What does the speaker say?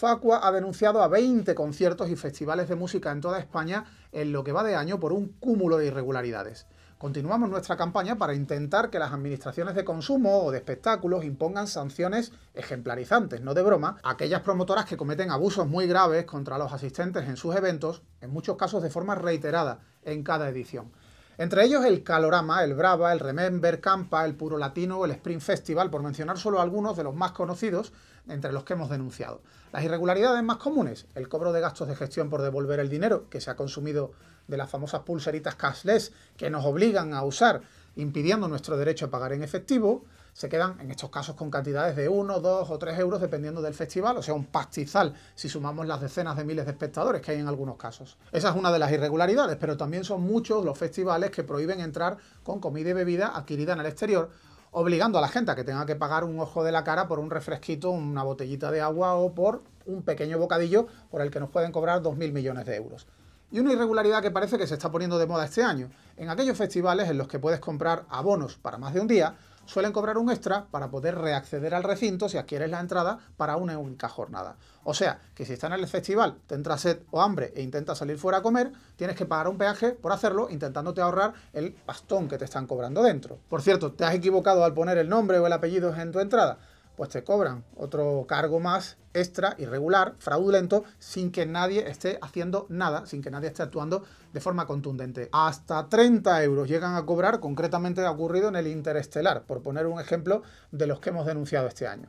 Facua ha denunciado a 20 conciertos y festivales de música en toda España en lo que va de año por un cúmulo de irregularidades. Continuamos nuestra campaña para intentar que las administraciones de consumo o de espectáculos impongan sanciones ejemplarizantes, no de broma, a aquellas promotoras que cometen abusos muy graves contra los asistentes en sus eventos, en muchos casos de forma reiterada en cada edición. Entre ellos el Calorama, el Brava, el Remember, Campa, el Puro Latino, el Spring Festival, por mencionar solo algunos de los más conocidos entre los que hemos denunciado. Las irregularidades más comunes, el cobro de gastos de gestión por devolver el dinero que se ha consumido de las famosas pulseritas cashless que nos obligan a usar, impidiendo nuestro derecho a pagar en efectivo, se quedan en estos casos con cantidades de 1, 2 o 3 euros dependiendo del festival, o sea, un pastizal si sumamos las decenas de miles de espectadores que hay en algunos casos. Esa es una de las irregularidades, pero también son muchos los festivales que prohíben entrar con comida y bebida adquirida en el exterior, obligando a la gente a que tenga que pagar un ojo de la cara por un refresquito, una botellita de agua o por un pequeño bocadillo por el que nos pueden cobrar 2.000 millones de euros. Y una irregularidad que parece que se está poniendo de moda este año. En aquellos festivales en los que puedes comprar abonos para más de un día, suelen cobrar un extra para poder reacceder al recinto si adquieres la entrada para una única jornada. O sea, que si estás en el festival, te entra sed o hambre e intentas salir fuera a comer, tienes que pagar un peaje por hacerlo, intentándote ahorrar el pastón que te están cobrando dentro. Por cierto, te has equivocado al poner el nombre o el apellido en tu entrada pues te cobran otro cargo más extra, irregular, fraudulento, sin que nadie esté haciendo nada, sin que nadie esté actuando de forma contundente. Hasta 30 euros llegan a cobrar, concretamente ha ocurrido en el Interestelar, por poner un ejemplo de los que hemos denunciado este año.